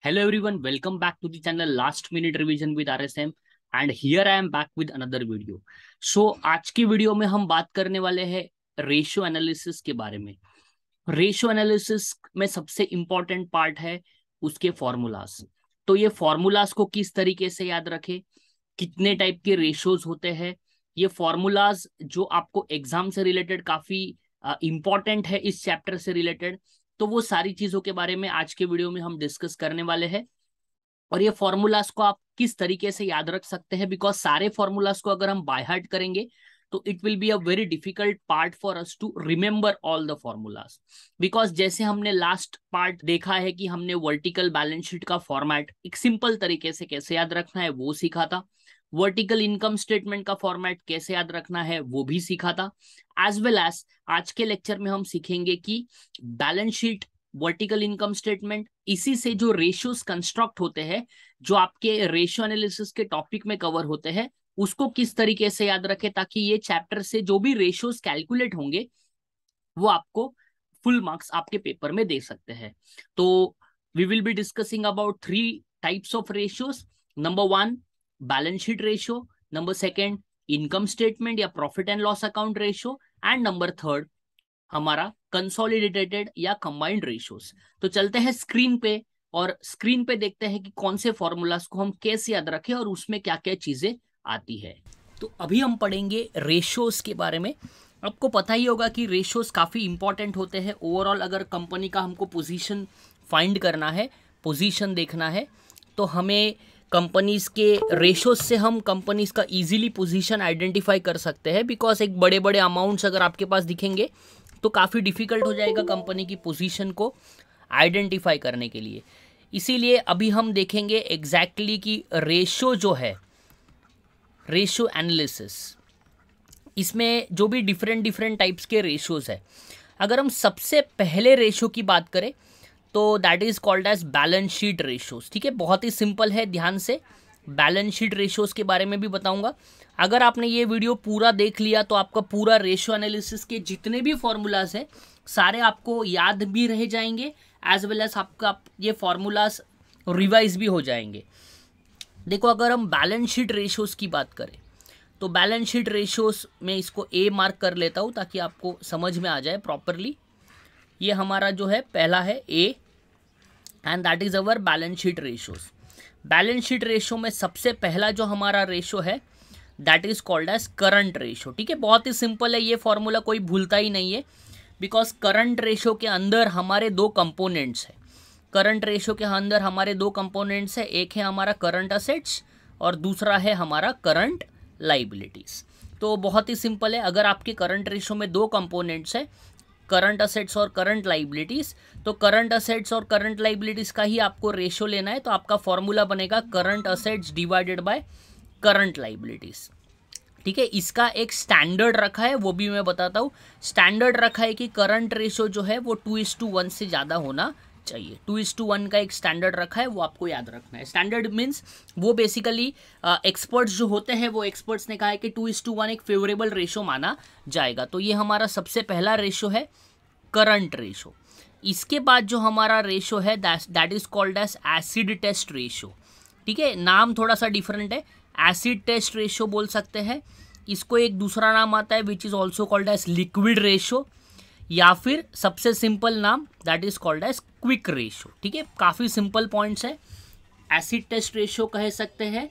Hello everyone, welcome back to the channel Last Minute Revision with RSM and here I am back with another video. So आज की video में हम बात करने वाले हैं रेशियो एनालिसिस के बारे में रेशियो एनालिसिस में सबसे इंपॉर्टेंट पार्ट है उसके फॉर्मूलाज तो ये फॉर्मूलाज को किस तरीके से याद रखें कितने टाइप के रेशियोज होते हैं ये फॉर्मूलाज जो आपको एग्जाम से रिलेटेड काफी इंपॉर्टेंट uh, है इस चैप्टर से रिलेटेड तो वो सारी चीजों के बारे में आज के वीडियो में हम डिस्कस करने वाले हैं और ये फॉर्मूलाज को आप किस तरीके से याद रख सकते हैं बिकॉज सारे फॉर्मूलाज को अगर हम बाय हार्ट करेंगे तो it will be a very difficult part for us to remember all the formulas because जैसे हमने लास्ट पार्ट देखा है कि हमने वर्टिकल बैलेंस शीट का फॉर्मेट एक सिंपल तरीके से कैसे याद रखना है वो सीखा था वर्टिकल इनकम स्टेटमेंट का फॉर्मेट कैसे याद रखना है वो भी सीखा था एज वेल एज आज के लेक्चर में हम सीखेंगे कि balance sheet vertical income statement इसी से जो रेशियोज कंस्ट्रक्ट होते हैं जो आपके रेशियो एनालिसिस के टॉपिक में कवर होते हैं उसको किस तरीके से याद रखें ताकि ये चैप्टर से जो भी रेशियोज कैलकुलेट होंगे वो आपको फुल मार्क्स आपके पेपर में दे सकते हैं तो we will be discussing about three types of ratios number one balance sheet ratio number second income statement या profit and loss account ratio and number third हमारा कंसोलिडेटेड या कंबाइंड रेशियोज तो चलते हैं स्क्रीन पे और स्क्रीन पे देखते हैं कि कौन से फॉर्मूलाज को हम कैसे याद रखें और उसमें क्या क्या चीजें आती है तो अभी हम पढ़ेंगे रेशियोज के बारे में आपको पता ही होगा कि रेशियोज काफ़ी इंपॉर्टेंट होते हैं ओवरऑल अगर कंपनी का हमको पोजिशन फाइंड करना है पोजिशन देखना है तो हमें कंपनीज़ के रेशोज से हम कंपनीज़ का इजीली पोजीशन आइडेंटिफाई कर सकते हैं बिकॉज एक बड़े बड़े अमाउंट्स अगर आपके पास दिखेंगे तो काफ़ी डिफ़िकल्ट हो जाएगा कंपनी की पोजीशन को आइडेंटिफाई करने के लिए इसीलिए अभी हम देखेंगे एग्जैक्टली exactly कि रेशो जो है रेशो एनालिसिस इसमें जो भी डिफरेंट डिफरेंट टाइप्स के रेशोज़ है अगर हम सबसे पहले रेशो की बात करें तो that is called as balance sheet ratios ठीक है बहुत ही सिंपल है ध्यान से बैलेंस शीट रेशियोज़ के बारे में भी बताऊंगा अगर आपने ये वीडियो पूरा देख लिया तो आपका पूरा रेशियो एनालिसिस के जितने भी फॉर्मूलाज हैं सारे आपको याद भी रह जाएंगे एज वेल एज आपका ये फार्मूलाज रिवाइज भी हो जाएंगे देखो अगर हम बैलेंस शीट रेशियोज़ की बात करें तो बैलेंस शीट रेशियोज़ में इसको ए मार्क कर लेता हूँ ताकि आपको समझ में आ जाए प्रॉपरली ये हमारा जो है पहला है a and that is our balance sheet ratios balance sheet ratio में सबसे पहला जो हमारा रेशो है that is called as current ratio ठीक है बहुत ही सिंपल है ये फॉर्मूला कोई भूलता ही नहीं है बिकॉज करंट रेशो के अंदर हमारे दो कंपोनेंट्स है करंट रेशो के अंदर हमारे दो कंपोनेंट्स है एक है हमारा करंट असेट्स और दूसरा है हमारा करंट लाइबिलिटीज़ तो बहुत ही सिंपल है अगर आपके करंट रेशो में दो कंपोनेंट्स हैं करंट असेट्स और करंट लाइबिलिटीज़ तो करंट असेट्स और करंट लाइबिलिटीज़ का ही आपको रेशो लेना है तो आपका फॉर्मूला बनेगा current assets divided by current liabilities ठीक है इसका एक स्टैंडर्ड रखा है वो भी मैं बताता हूँ स्टैंडर्ड रखा है कि करंट रेशो जो है वो टू इस टू वन से ज़्यादा होना चाहिए टू इज़ टू वन का एक स्टैंडर्ड रखा है वो आपको याद रखना है स्टैंडर्ड मीन्स वो बेसिकली एक्सपर्ट्स uh, जो होते हैं वो एक्सपर्ट्स ने कहा है कि टू इज़ टू वन एक फेवरेबल रेशो माना जाएगा तो ये हमारा सबसे पहला रेशो है करंट रेशो इसके बाद जो हमारा रेशो है that is called as acid test ratio ठीक है नाम थोड़ा सा डिफरेंट है एसिड टेस्ट रेशो बोल सकते हैं इसको एक दूसरा नाम आता है which is also called as liquid ratio या फिर सबसे सिंपल नाम that is called as quick ratio ठीक है काफ़ी सिंपल पॉइंट्स है एसिड टेस्ट रेशियो कह सकते हैं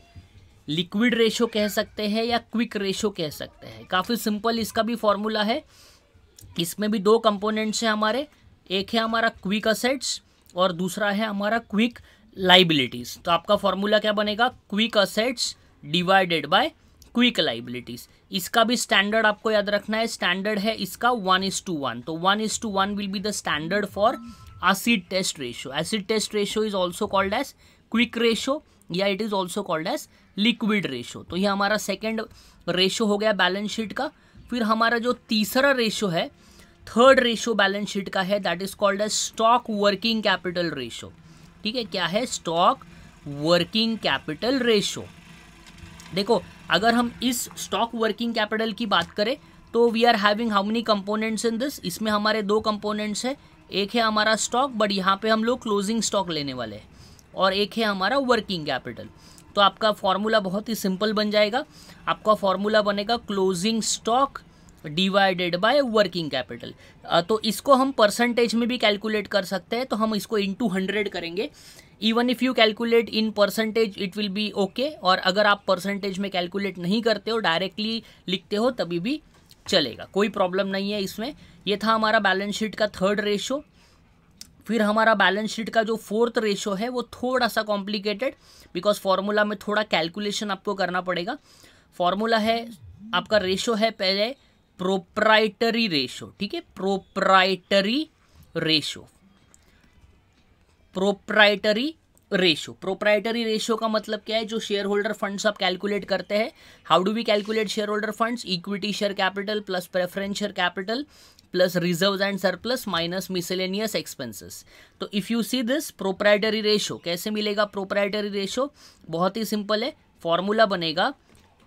लिक्विड रेशियो कह सकते हैं या क्विक रेशियो कह सकते हैं काफ़ी सिंपल इसका भी फॉर्मूला है इसमें भी दो कंपोनेंट्स हैं हमारे एक है हमारा क्विक असेट्स और दूसरा है हमारा क्विक लाइबिलिटीज़ तो आपका फॉर्मूला क्या बनेगा quick assets divided by quick liabilities इसका भी स्टैंडर्ड आपको याद रखना है स्टैंडर्ड है इसका वन इज टू वन तो one is to one will be the standard for acid test ratio acid test ratio is also called as quick ratio या it is also called as liquid ratio तो ये हमारा second ratio हो गया balance sheet का फिर हमारा जो तीसरा रेशियो है थर्ड रेशियो बैलेंस शीट का है that is called as stock working capital ratio ठीक है क्या है स्टॉक वर्किंग कैपिटल रेशियो देखो अगर हम इस स्टॉक वर्किंग कैपिटल की बात करें तो we are having how many components in this इसमें हमारे दो कंपोनेंट्स है एक है हमारा स्टॉक बट यहाँ पे हम लोग क्लोजिंग स्टॉक लेने वाले हैं और एक है हमारा वर्किंग कैपिटल तो आपका फॉर्मूला बहुत ही सिंपल बन जाएगा आपका फॉर्मूला बनेगा closing stock divided by working capital तो इसको हम परसेंटेज में भी कैलकुलेट कर सकते हैं तो हम इसको इनटू हंड्रेड करेंगे even if you calculate in percentage it will be okay और अगर आप परसेंटेज में कैलकुलेट नहीं करते हो डायरेक्टली लिखते हो तभी भी चलेगा कोई प्रॉब्लम नहीं है इसमें ये था हमारा बैलेंस शीट का थर्ड रेशो फिर हमारा बैलेंस शीट का जो फोर्थ रेशो है वो थोड़ा सा कॉम्प्लिकेटेड बिकॉज फार्मूला में थोड़ा कैलकुलेशन आपको करना पड़ेगा फार्मूला है आपका रेशो है पहले प्रोप्राइटरी रेशो ठीक है proprietary ratio proprietary ratio proprietary ratio का मतलब क्या है जो शेयर होल्डर फंड्स आप कैलकुलेट करते हैं how do we calculate share holder funds equity share capital plus preference share capital plus reserve and surplus minus miscellaneous expenses तो if you see this proprietary ratio कैसे मिलेगा proprietary ratio बहुत ही simple है formula बनेगा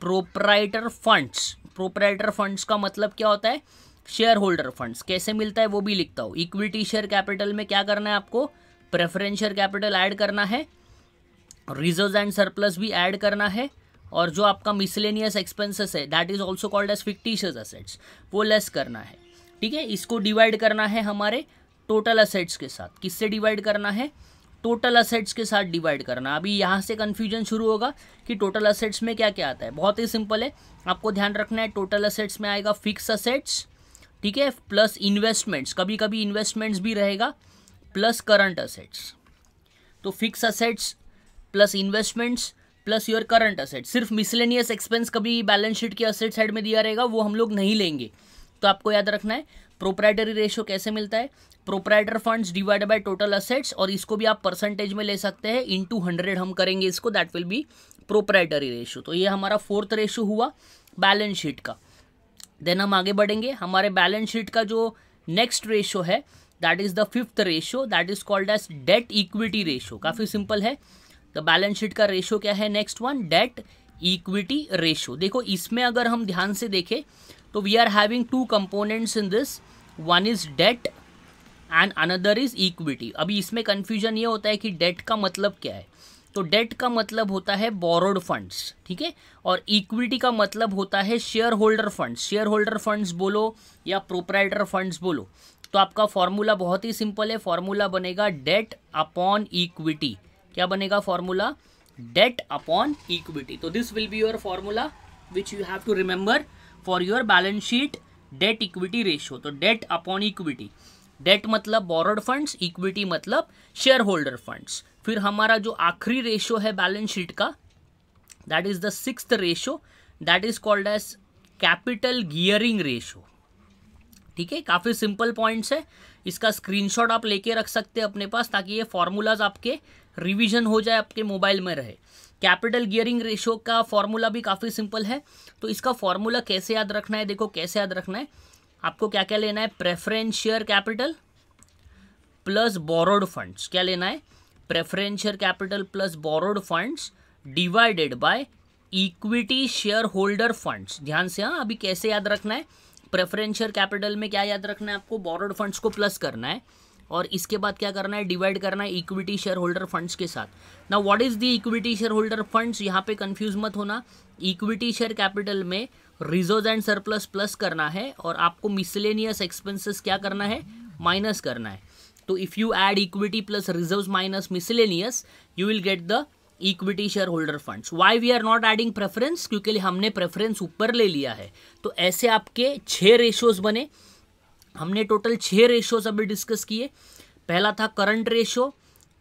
proprietor funds proprietor funds का मतलब क्या होता है शेयर होल्डर फंड्स कैसे मिलता है वो भी लिखता हूँ इक्विटी शेयर कैपिटल में क्या करना है आपको प्रेफरेंशियर कैपिटल ऐड करना है रिजर्व एंड सरप्लस भी ऐड करना है और जो आपका मिसलेनियस एक्सपेंसेस है that is also called as fictitious assets वो लेस करना है ठीक है इसको डिवाइड करना है हमारे टोटल असेट्स के साथ किससे डिवाइड करना है टोटल असेट्स के साथ डिवाइड करना अभी यहाँ से कन्फ्यूजन शुरू होगा कि टोटल असेट्स में क्या क्या आता है बहुत ही सिंपल है आपको ध्यान रखना है टोटल असेट्स में आएगा फिक्स असेट्स ठीक है प्लस इन्वेस्टमेंट्स कभी कभी इन्वेस्टमेंट्स भी रहेगा प्लस करंट असेट्स तो fix assets plus investments plus your current asset सिर्फ मिसलेनियस एक्सपेंस कभी बैलेंस शीट के असेट साइड में दिया रहेगा वो हम लोग नहीं लेंगे तो आपको याद रखना है प्रोपराइटरी रेशियो कैसे मिलता है proprietor funds divide by total assets और इसको भी आप परसेंटेज में ले सकते हैं इन टू हंड्रेड हम करेंगे इसको that will be proprietary ratio तो ये हमारा फोर्थ रेशियो हुआ बैलेंस शीट का देन हम आगे बढ़ेंगे हमारे बैलेंस शीट का जो नेक्स्ट रेशियो है that is the fifth ratio that is called as debt equity ratio काफ़ी सिंपल है द बैलेंस शीट का रेशियो क्या है next one debt equity ratio देखो इसमें अगर हम ध्यान से देखें तो we are having two components in this one is debt and another is equity अभी इसमें कन्फ्यूजन ये होता है कि डेट का मतलब क्या है तो डेट का मतलब होता है बोरोड फंड्स ठीक है और इक्विटी का मतलब होता है share holder funds share holder funds बोलो या प्रोपराइटर फंड्स बोलो तो आपका फॉर्मूला बहुत ही सिंपल है फॉर्मूला बनेगा डेट अपॉन इक्विटी क्या बनेगा फॉर्मूला डेट अपॉन इक्विटी तो this will be your formula which you have to remember for your balance sheet debt equity ratio तो डेट अपॉन इक्विटी डेट मतलब borrowed funds equity मतलब share holder funds फिर हमारा जो आखिरी ratio है balance sheet का that is the six ratio that is called as capital gearing ratio ठीक है काफ़ी सिंपल पॉइंट्स है इसका स्क्रीनशॉट आप लेके रख सकते हैं अपने पास ताकि ये फॉर्मूलाज आपके रिवीजन हो जाए आपके मोबाइल में रहे कैपिटल गियरिंग रेशो का फॉर्मूला भी काफ़ी सिंपल है तो इसका फॉर्मूला कैसे याद रखना है देखो कैसे याद रखना है आपको क्या क्या लेना है preferential capital plus borrowed funds क्या लेना है preferential capital plus borrowed funds divided by equity share holder funds ध्यान से हाँ अभी कैसे याद रखना है प्रेफरेंशियर कैपिटल में क्या याद रखना है आपको बोरोड फंड्स को प्लस करना है और इसके बाद क्या करना है डिवाइड करना है इक्विटी शेयर होल्डर फंड्स के साथ ना what is the equity share holder funds यहाँ पे कंफ्यूज मत होना इक्विटी शेयर कैपिटल में रिजर्व एंड सरप्लस प्लस करना है और आपको मिसलेनियस एक्सपेंसेस क्या करना है माइनस करना है तो if you add equity plus reserve minus miscellaneous you will get the equity share holder funds why we are not adding preference क्योंकि हमने प्रेफरेंस ऊपर ले लिया है तो ऐसे आपके छः रेशियोज बने हमने टोटल छः रेशियोज अभी डिस्कस किए पहला था current ratio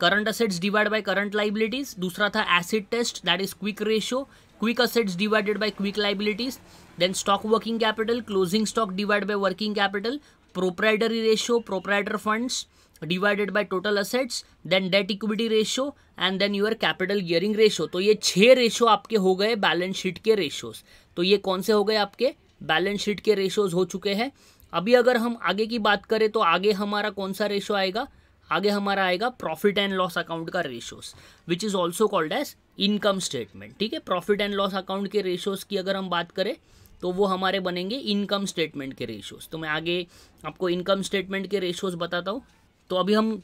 current assets divide by current liabilities दूसरा था acid test that is quick ratio quick assets divided by quick liabilities then stock working capital closing stock divide by working capital proprietary ratio proprietor funds divided by total assets then debt equity ratio and then your capital gearing ratio तो ये छः ratio आपके हो गए balance sheet के ratios तो ये कौन से हो गए आपके बैलेंस शीट के रेशोज हो चुके हैं अभी अगर हम आगे की बात करें तो आगे हमारा कौन सा रेशो आएगा आगे हमारा आएगा प्रॉफिट एंड लॉस अकाउंट का ratios which is also called as income statement ठीक है प्रॉफिट एंड लॉस अकाउंट के रेशोस की अगर हम बात करें तो वो हमारे बनेंगे इनकम स्टेटमेंट के रेशोस तो मैं आगे आपको इनकम स्टेटमेंट के रेशोस बताता हूँ तो अभी हम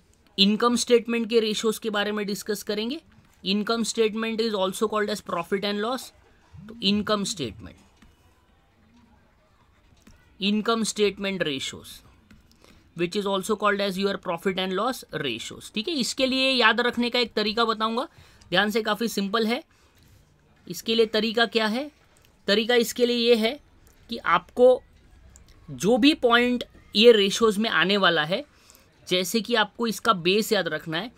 इनकम स्टेटमेंट के रेशोस के बारे में डिस्कस करेंगे income statement is also called as profit and loss तो income statement income statement ratios which is also called as your profit and loss ratios ठीक है इसके लिए याद रखने का एक तरीका बताऊंगा ध्यान से काफ़ी सिंपल है इसके लिए तरीका क्या है तरीका इसके लिए ये है कि आपको जो भी पॉइंट ये रेशोज़ में आने वाला है जैसे कि आपको इसका बेस याद रखना है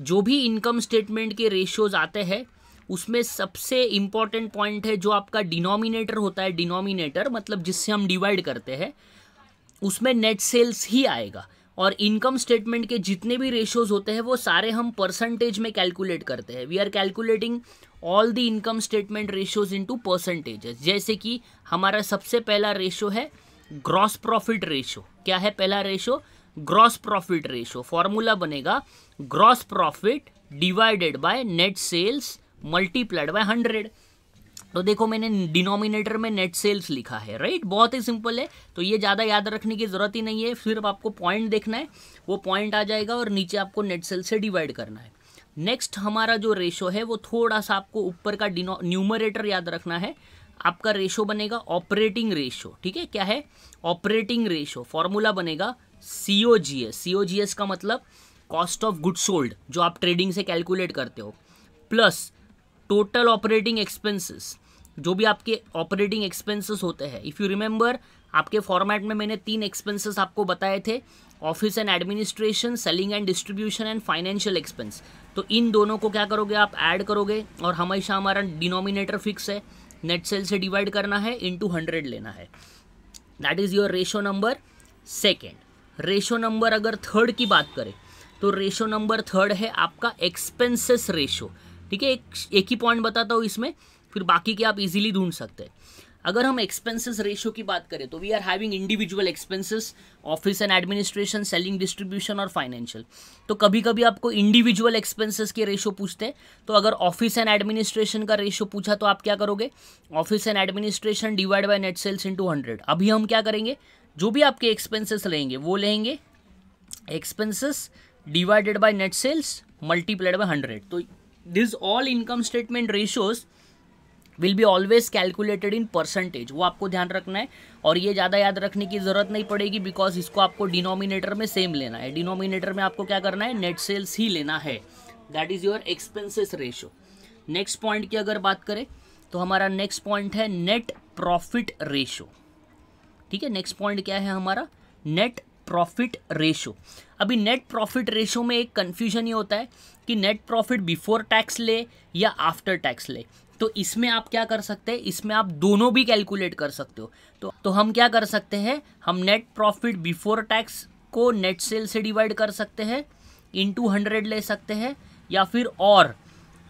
जो भी इनकम स्टेटमेंट के रेशियोज़ आते हैं उसमें सबसे इम्पॉर्टेंट पॉइंट है जो आपका डिनोमिनेटर होता है डिनोमिनेटर मतलब जिससे हम डिवाइड करते हैं उसमें नेट सेल्स ही आएगा और इनकम स्टेटमेंट के जितने भी रेशियोज होते हैं वो सारे हम परसेंटेज में कैलकुलेट करते हैं we are calculating all the income statement ratios to percentages जैसे कि हमारा सबसे पहला रेशो है ग्रॉस प्रॉफिट रेशो क्या है पहला ratio gross profit ratio formula बनेगा gross profit divided by net sales multiplied by hundred तो देखो मैंने डिनोमिनेटर में नेट सेल्स लिखा है राइट बहुत ही सिंपल है तो ये ज़्यादा याद रखने की ज़रूरत ही नहीं है सिर्फ आपको पॉइंट देखना है वो पॉइंट आ जाएगा और नीचे आपको नेट सेल्स से डिवाइड करना है नेक्स्ट हमारा जो रेशो है वो थोड़ा सा आपको ऊपर का न्यूमरेटर याद रखना है आपका रेशो बनेगा ऑपरेटिंग रेशो ठीक है क्या है ऑपरेटिंग रेशो फॉर्मूला बनेगा सी O G S C O G S का मतलब कॉस्ट ऑफ गुड सोल्ड जो आप ट्रेडिंग से कैलकुलेट करते हो प्लस टोटल ऑपरेटिंग एक्सपेंसेस जो भी आपके ऑपरेटिंग एक्सपेंसेस होते हैं इफ़ यू रिमेंबर आपके फॉर्मेट में मैंने तीन एक्सपेंसेस आपको बताए थे office and administration selling and distribution and financial expense तो इन दोनों को क्या करोगे आप ऐड करोगे और हमेशा हमारा डिनोमिनेटर फिक्स है नेट सेल से डिवाइड करना है टू हंड्रेड लेना है that is your ratio number second ratio number अगर थर्ड की बात करें तो रेशो नंबर थर्ड है आपका एक्सपेंसेस रेशो ठीक है एक एक ही पॉइंट बताता हूँ इसमें फिर बाकी के आप इजीली ढूंढ सकते हैं अगर हम एक्सपेंसेस रेशियो की बात करें तो we are having individual expenses office and administration selling distribution और फाइनेंशियल तो कभी कभी आपको इंडिविजुअल एक्सपेंसेस के रेशियो पूछते हैं तो अगर ऑफिस एंड एडमिनिस्ट्रेशन का रेशियो पूछा तो आप क्या करोगे office and administration divide by net sales into hundred अभी हम क्या करेंगे जो भी आपके एक्सपेंसेस लेंगे वो लेंगे expenses divided by net sales multiplied by hundred तो this all income statement ratios will be always calculated in percentage वो आपको ध्यान रखना है और ये ज़्यादा याद रखने की ज़रूरत नहीं पड़ेगी बिकॉज इसको आपको डिनोमिनेटर में सेम लेना है डिनोमिनेटर में आपको क्या करना है नेट सेल्स ही लेना है that is your expenses ratio next point की अगर बात करें तो हमारा नेक्स्ट पॉइंट है नेट प्रॉफिट रेशो ठीक है नेक्स्ट पॉइंट क्या है हमारा नेट प्रॉफिट रेशो अभी नेट प्रॉफिट रेशो में एक कन्फ्यूजन ही होता है कि नेट प्रॉफिट बिफोर टैक्स ले या आफ्टर टैक्स ले तो इसमें आप क्या कर सकते हैं इसमें आप दोनों भी कैलकुलेट कर सकते हो तो तो हम क्या कर सकते हैं हम नेट प्रॉफिट बिफोर टैक्स को नेट सेल से डिवाइड कर सकते हैं इन टू हंड्रेड ले सकते हैं या फिर और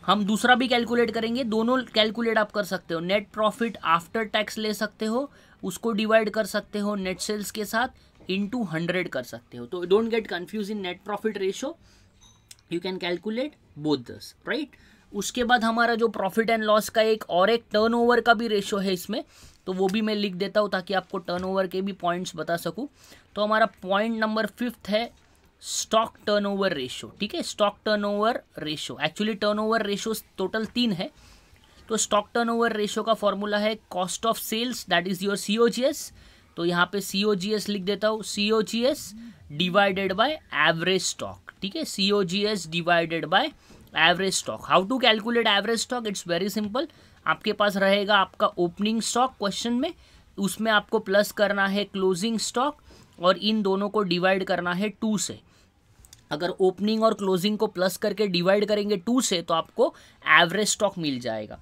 हम दूसरा भी कैलकुलेट करेंगे दोनों कैलकुलेट आप कर सकते हो नेट प्रॉफिट आफ्टर टैक्स ले सकते हो उसको डिवाइड कर सकते हो नेट सेल्स के साथ इन टू हंड्रेड कर सकते हो तो don't get confuse in net profit ratio you can calculate both this right उसके बाद हमारा जो प्रॉफिट एंड लॉस का एक और एक टर्नओवर का भी रेशो है इसमें तो वो भी मैं लिख देता हूँ ताकि आपको टर्नओवर के भी पॉइंट्स बता सकूँ तो हमारा पॉइंट नंबर फिफ्थ है स्टॉक टर्नओवर रेशो ठीक है stock turnover ratio actually turnover ratio total तीन तो है तो स्टॉक टर्नओवर रेशो का फॉर्मूला है cost of sales that is your C तो यहाँ पे सी लिख देता हूँ C divided by average stock ठीक है C O G S divided by average stock how to calculate average stock it's very simple आपके पास रहेगा आपका ओपनिंग स्टॉक क्वेश्चन में उसमें आपको प्लस करना है क्लोजिंग स्टॉक और इन दोनों को डिवाइड करना है टू से अगर ओपनिंग और क्लोजिंग को प्लस करके डिवाइड करेंगे टू से तो आपको एवरेज स्टॉक मिल जाएगा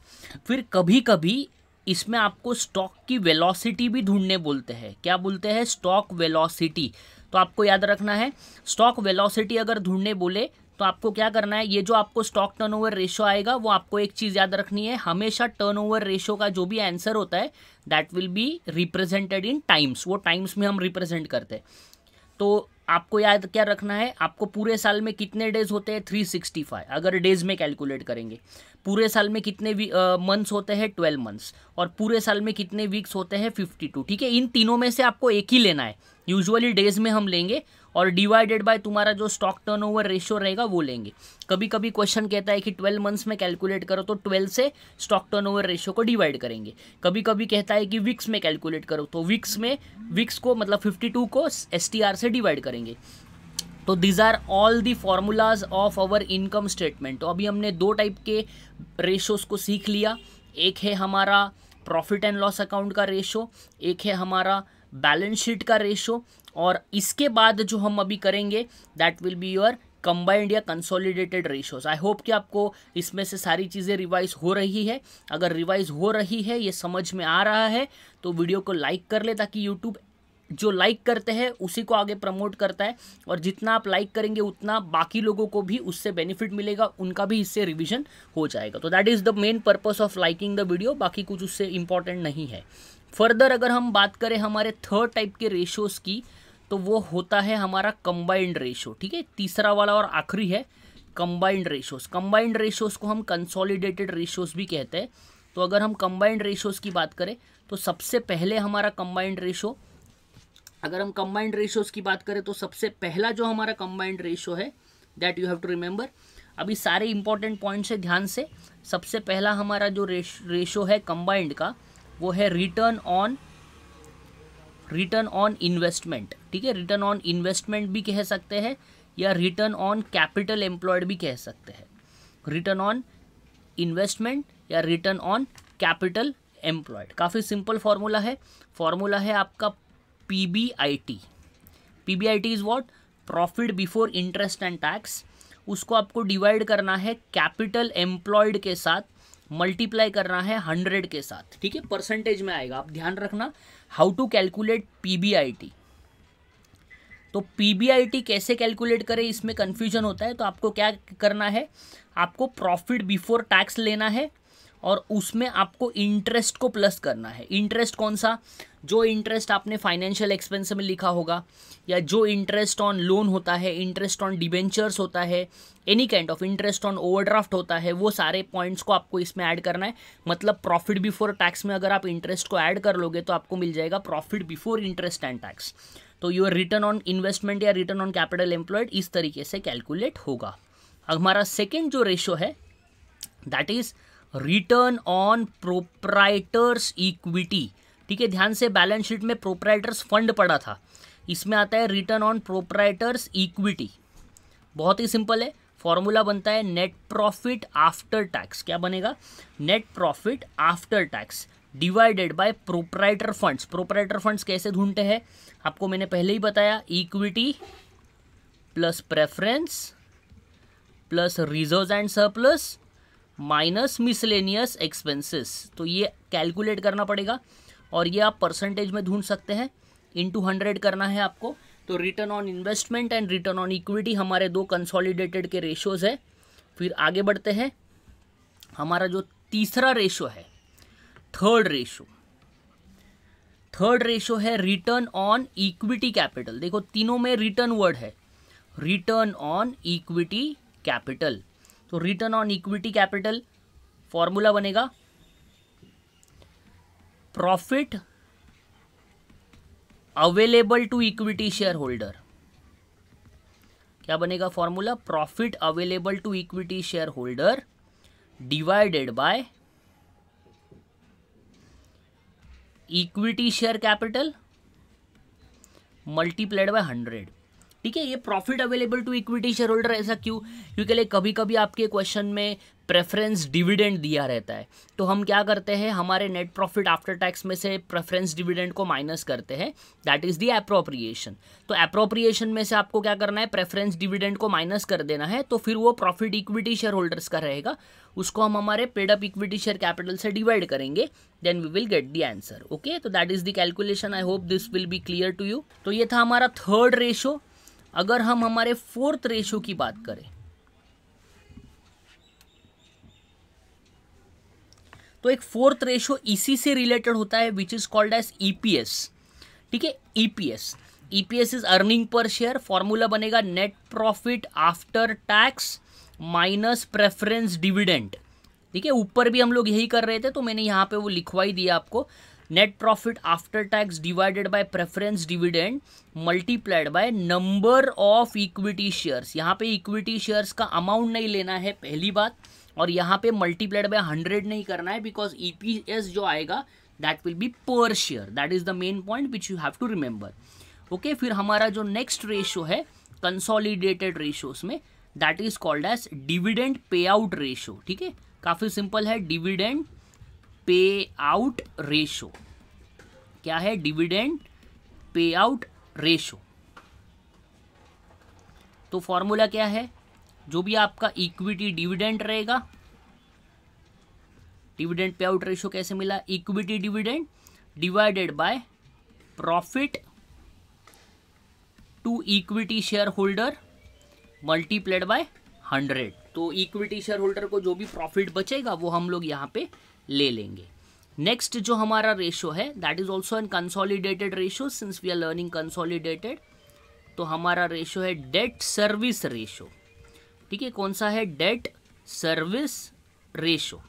फिर कभी कभी इसमें आपको स्टॉक की वेलोसिटी भी ढूंढने बोलते हैं क्या बोलते हैं स्टॉक वेलोसिटी तो आपको याद रखना है स्टॉक वेलोसिटी अगर ढूंढने बोले तो आपको क्या करना है ये जो आपको स्टॉक टर्नओवर रेशो आएगा वो आपको एक चीज़ याद रखनी है हमेशा टर्नओवर रेशो का जो भी आंसर होता है that will be represented in times वो टाइम्स में हम रिप्रेजेंट करते हैं तो आपको याद क्या रखना है आपको पूरे साल में कितने डेज होते हैं थ्री सिक्सटी फाइव अगर डेज में कैलकुलेट करेंगे पूरे साल में कितने मंथ्स होते हैं ट्वेल्व मंथ्स और पूरे साल में कितने वीक्स होते हैं फिफ्टी टू ठीक है इन तीनों में से आपको एक ही लेना है यूजुअली डेज में हम लेंगे और डिवाइडेड बाय तुम्हारा जो स्टॉक टर्नओवर रेशियो रहेगा वो लेंगे कभी कभी क्वेश्चन कहता है कि ट्वेल्व मंथ्स में कैलकुलेट करो तो ट्वेल्व से स्टॉक टर्नओवर रेशियो को डिवाइड करेंगे कभी कभी कहता है कि विक्स में कैलकुलेट करो तो विक्स में विक्स को मतलब फिफ्टी टू को एस से डिवाइड करेंगे तो these are all the formulas of our income statement तो अभी हमने दो टाइप के रेशोज़ को सीख लिया एक है हमारा प्रॉफिट एंड लॉस अकाउंट का रेशो एक है हमारा बैलेंस शीट का रेशो और इसके बाद जो हम अभी करेंगे that will be your combined या कंसोलिडेटेड रेशोज आई होप कि आपको इसमें से सारी चीज़ें रिवाइज हो रही है अगर रिवाइज हो रही है ये समझ में आ रहा है तो वीडियो को लाइक कर ले ताकि यूट्यूब जो लाइक करते हैं उसी को आगे प्रमोट करता है और जितना आप लाइक करेंगे उतना बाकी लोगों को भी उससे बेनिफिट मिलेगा उनका भी इससे रिविजन हो जाएगा तो that is the main purpose of liking the video बाकी कुछ उससे इंपॉर्टेंट नहीं है फर्दर अगर हम बात करें हमारे थर्ड टाइप के रेशोज़ की तो वो होता है हमारा कंबाइंड रेशो ठीक है तीसरा वाला और आखिरी है कंबाइंड रेशोज़ कंबाइंड रेशोज़ को हम कंसोलिडेटेड रेशोज़ भी कहते हैं तो अगर हम कंबाइंड रेशोज़ की बात करें तो सबसे पहले हमारा कंबाइंड रेशो अगर हम कंबाइंड रेशोज़ की बात करें तो सबसे पहला जो हमारा कंबाइंड रेशो है that you have to remember अभी सारे इंपॉर्टेंट पॉइंट्स है ध्यान से सबसे पहला हमारा जो रेश रेशो है कंबाइंड का वो है return on return on investment ठीक है रिटर्न ऑन इन्वेस्टमेंट भी कह सकते हैं या रिटर्न ऑन कैपिटल एम्प्लॉयड भी कह सकते हैं रिटर्न ऑन इन्वेस्टमेंट या रिटर्न ऑन कैपिटल एम्प्लॉयड काफ़ी सिंपल फार्मूला है फॉर्मूला है आपका P B I T P B I T is what profit before interest and tax उसको आपको डिवाइड करना है कैपिटल एम्प्लॉयड के साथ मल्टीप्लाई करना है हंड्रेड के साथ ठीक है परसेंटेज में आएगा आप ध्यान रखना हाउ टू कैलकुलेट पीबीआईटी तो पीबीआईटी कैसे कैलकुलेट करें इसमें कन्फ्यूजन होता है तो आपको क्या करना है आपको प्रॉफिट बिफोर टैक्स लेना है और उसमें आपको इंटरेस्ट को प्लस करना है इंटरेस्ट कौन सा जो इंटरेस्ट आपने फाइनेंशियल एक्सपेंस में लिखा होगा या जो इंटरेस्ट ऑन लोन होता है इंटरेस्ट ऑन डिबेंचर्स होता है any kind of interest on overdraft होता है वो सारे पॉइंट्स को आपको इसमें ऐड करना है मतलब प्रॉफिट बिफोर टैक्स में अगर आप इंटरेस्ट को ऐड कर लोगे तो आपको मिल जाएगा profit before interest and tax तो योर रिटर्न ऑन इन्वेस्टमेंट या रिटर्न ऑन कैपिटल एम्प्लॉयड इस तरीके से कैलकुलेट होगा हमारा सेकेंड जो रेशो है that is return on proprietors equity ठीक है ध्यान से बैलेंस शीट में प्रोप्राइटर्स फंड पड़ा था इसमें आता है रिटर्न ऑन प्रोप्राइटर्स इक्विटी बहुत ही सिंपल है फॉर्मूला बनता है नेट प्रॉफिट आफ्टर टैक्स क्या बनेगा net profit after tax divided by proprietor funds proprietor funds कैसे ढूंढते हैं आपको मैंने पहले ही बताया equity plus preference plus reserve and surplus minus miscellaneous expenses तो ये कैलकुलेट करना पड़ेगा और ये आप परसेंटेज में ढूंढ सकते हैं इन टू हंड्रेड करना है आपको तो return on investment and return on equity हमारे दो कंसोलिडेटेड के रेशोज़ है फिर आगे बढ़ते हैं हमारा जो तीसरा रेशो है थर्ड रेशो थर्ड रेशो है रिटर्न ऑन इक्विटी कैपिटल देखो तीनों में रिटर्न वर्ड है रिटर्न ऑन इक्विटी कैपिटल तो return on equity capital formula बनेगा profit available to equity share shareholder क्या बनेगा formula profit available to equity share shareholder divided by equity share capital multiplied by hundred ठीक है ये profit available to equity share shareholder ऐसा क्यों क्योंकि कभी कभी आपके क्वेश्चन में प्रेफरेंस डिविडेंड दिया रहता है तो हम क्या करते हैं हमारे नेट प्रॉफिट आफ्टर टैक्स में से प्रेफरेंस डिविडेंड को माइनस करते हैं दैट इज़ दी अप्रोप्रिएशन तो अप्रोप्रिएशन में से आपको क्या करना है प्रेफरेंस डिविडेंड को माइनस कर देना है तो फिर वो प्रॉफिट इक्विटी शेयर होल्डर्स का रहेगा उसको हम हमारे पेडअप इक्विटी शेयर कैपिटल से डिवाइड करेंगे then we will get the answer okay तो that is the calculation I hope this will be clear to you तो ये था हमारा थर्ड रेशो अगर हम हमारे फोर्थ रेशो की बात करें तो एक फोर्थ रेशो इसी से रिलेटेड होता है which is called as EPS ठीक है EPS EPS is earning per share formula बनेगा net profit after tax minus preference dividend ठीक है ऊपर भी हम लोग यही कर रहे थे तो मैंने यहां पे वो लिखवा ही दिया आपको net profit after tax divided by preference dividend multiplied by number of equity shares यहाँ पे इक्विटी शेयर्स का अमाउंट नहीं लेना है पहली बात और यहाँ पे मल्टीप्लाइड बाय हंड्रेड नहीं करना है बिकॉज ई e जो आएगा that will be per share that is the main point which you have to remember okay फिर हमारा जो नेक्स्ट रेशियो है कंसोलिडेटेड रेशियोज में that is called as dividend pay out ratio ठीक है काफ़ी सिंपल है डिविडेंट पे आउट रेशो क्या है डिविडेंड पे आउट रेशो तो फॉर्मूला क्या है जो भी आपका इक्विटी डिविडेंड रहेगा डिविडेंड पे आउट रेशो कैसे मिला equity dividend divided by profit to equity share shareholder multiplied by hundred तो इक्विटी शेयर होल्डर को जो भी प्रॉफिट बचेगा वो हम लोग यहाँ पे ले लेंगे नेक्स्ट जो हमारा रेशो है that is also an consolidated ratio since we are learning consolidated तो हमारा रेशो है डेट सर्विस रेशो ठीक है कौन सा है डेट सर्विस रेशो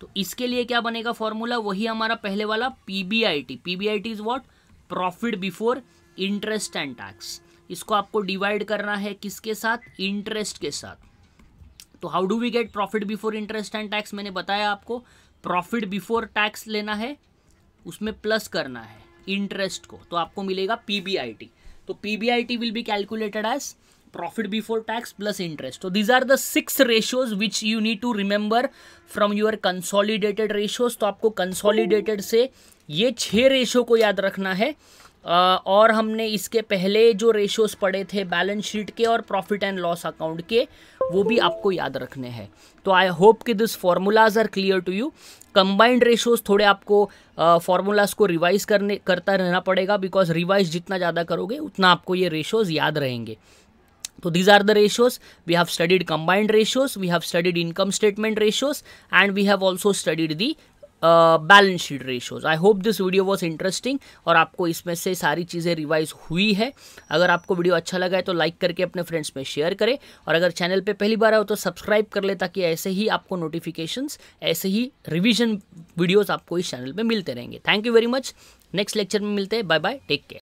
तो इसके लिए क्या बनेगा फॉर्मूला वही हमारा पहले वाला P B I T P B I T is what profit before interest and tax इसको आपको डिवाइड करना है किसके साथ इंटरेस्ट के साथ तो how do we get profit before interest and tax मैंने बताया आपको प्रॉफिट बिफोर टैक्स लेना है उसमें प्लस करना है इंटरेस्ट को तो आपको मिलेगा पीबीआईटी तो PBIT will be calculated as profit before tax plus interest तो these are the six ratios which you need to remember from your consolidated ratios तो आपको कंसोलिडेटेड से ये छह रेशियो को याद रखना है और हमने इसके पहले जो रेशोज़ पढ़े थे बैलेंस शीट के और प्रॉफिट एंड लॉस अकाउंट के वो भी आपको याद रखने हैं तो आई होप कि this formulas are clear to you combined ratios थोड़े आपको फार्मूलाज को रिवाइज करने करता रहना पड़ेगा बिकॉज रिवाइज जितना ज़्यादा करोगे उतना आपको ये रेशोज़ याद रहेंगे तो these are the ratios we have studied combined ratios we have studied income statement ratios and we have also studied the balance sheet ratios I hope this video was interesting और आपको इसमें से सारी चीज़ें revise हुई है अगर आपको वीडियो अच्छा लगा है तो लाइक करके अपने फ्रेंड्स में शेयर करें और अगर चैनल पे पहली बार आओ तो सब्सक्राइब कर ले ताकि ऐसे ही आपको नोटिफिकेशंस ऐसे ही रिविजन वीडियोज़ आपको इस चैनल पर मिलते रहेंगे thank you very much next lecture में मिलते हैं बाय बाय टेक केयर